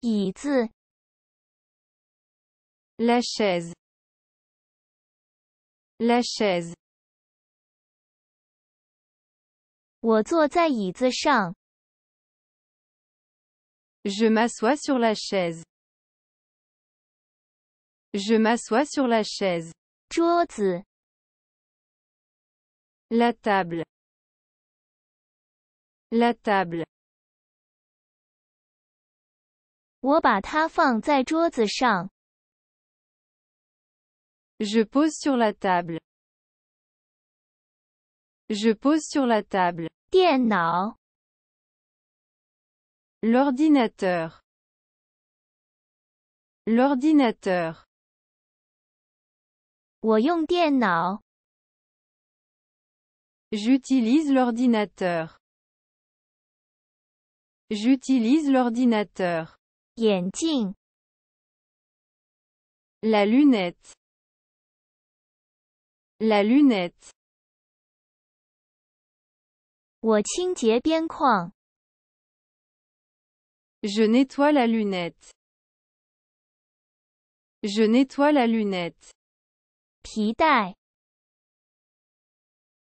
椅子 la chaise la chaise je m'assois sur la chaise je m'assois sur la chaise 桌子 la table la table je pose sur la table. Je pose sur la table. 电脑 L'ordinateur. L'ordinateur. J'utilise l'ordinateur. J'utilise l'ordinateur. La lunette. La lunette. Je nettoie la lunette. Je nettoie la lunette.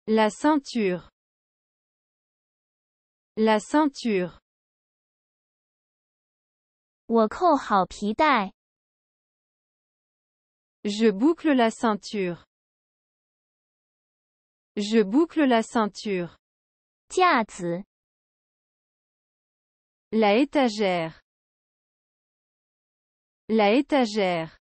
La ceinture. La ceinture. Je boucle la ceinture. Je boucle la ceinture. La étagère. La étagère.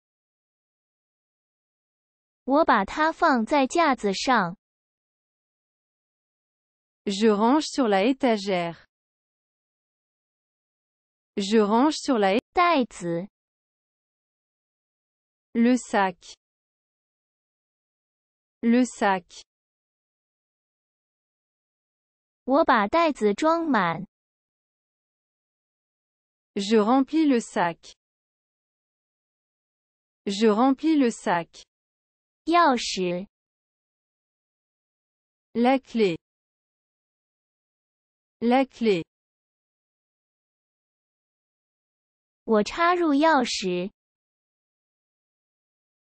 Je range sur la étagère. Je range sur la Le sac. Le sac. Je remplis le sac. Je remplis le sac. La clé. La clé. 我插入钥匙。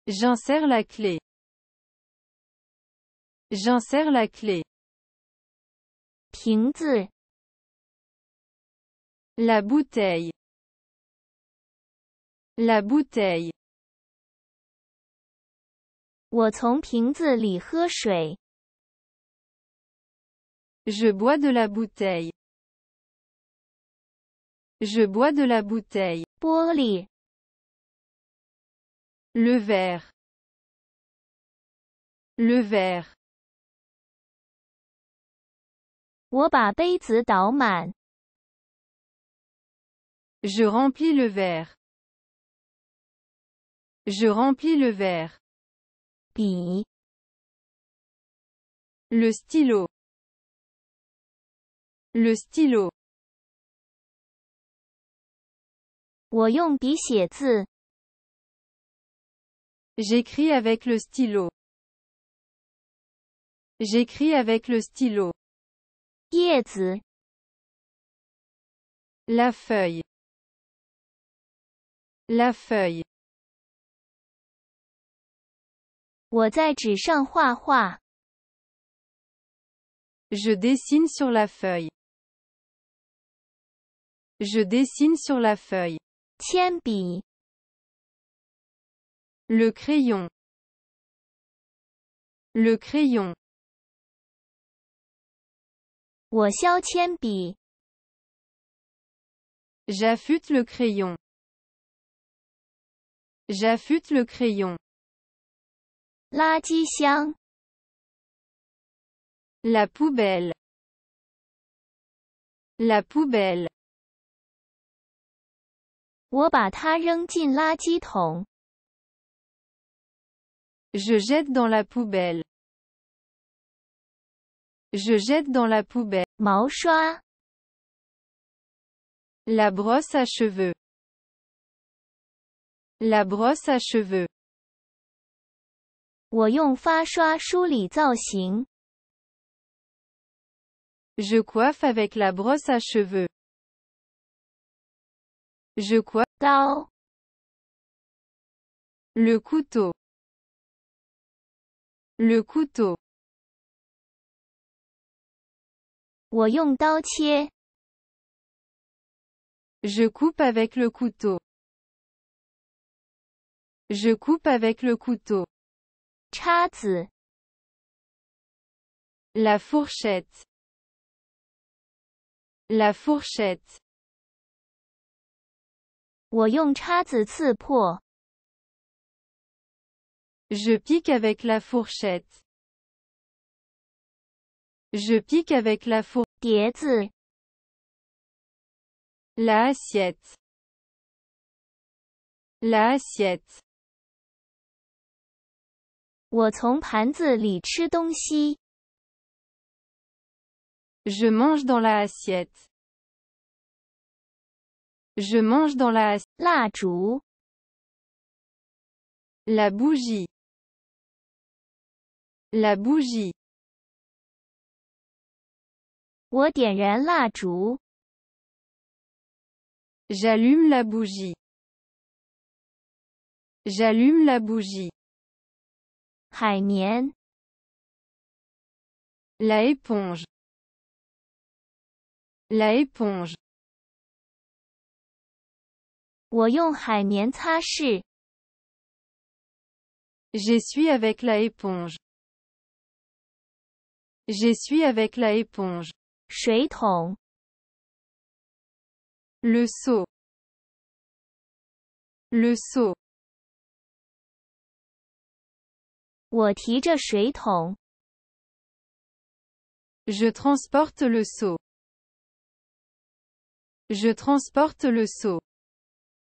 J'insère la clé. J'insère la clé. La bouteille. La bouteille. Je bois de la bouteille. Je bois de la bouteille. les. Le verre. Le verre. Je remplis le verre. Je remplis le verre. Pi. Le stylo. Le stylo. J'écris avec le stylo. J'écris avec le stylo. La feuille. La feuille. Je dessine sur la feuille. Je dessine sur la feuille. Le crayon, le crayon, 我削铅笔 j'affûte le crayon, j'affûte le crayon, La 垃圾箱 la poubelle, la poubelle. 我把它扔进垃圾桶。Je jette dans la poubelle. Je jette dans la poubelle. 毛刷。La brosse à cheveux. La brosse à cheveux. 我用发刷梳理造型。Je coiffe avec la brosse à cheveux. Je coupe Le couteau. Le couteau. Je coupe avec le couteau. Je coupe avec le couteau. La fourchette. La fourchette. 我用叉子刺破。Je pique avec la fourchette. Je pique avec la four. 盘子。La assiette. La assiette. 我从盘子里吃东西。Je mange dans la assiette. Je mange dans la... chou. La bougie. La bougie. 我点燃蜡烛 J'allume la bougie. J'allume la bougie. La éponge. La éponge. Je suis avec la éponge. suis avec la éponge. Le seau. Le seau. Je transporte le seau. Je transporte le seau.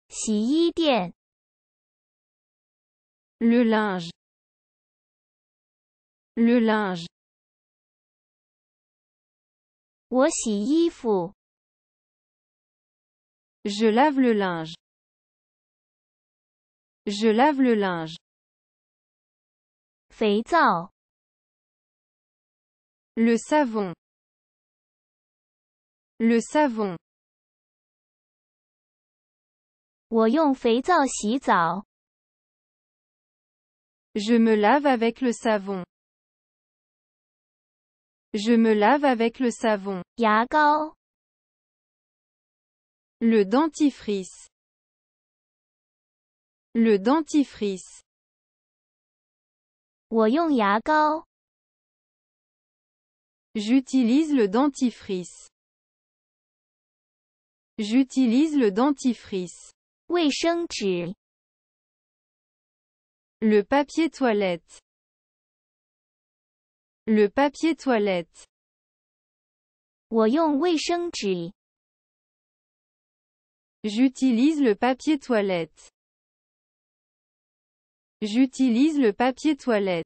Le linge, le linge. Je lave le linge, je lave le linge. Le savon, le savon。je me lave avec le savon. Je me lave avec le savon. Le dentifrice. Le dentifrice. J'utilise le dentifrice. J'utilise le dentifrice le papier toilette le papier toilette 我用卫生纸 J'utilise le papier toilette. J'utilise le papier toilette.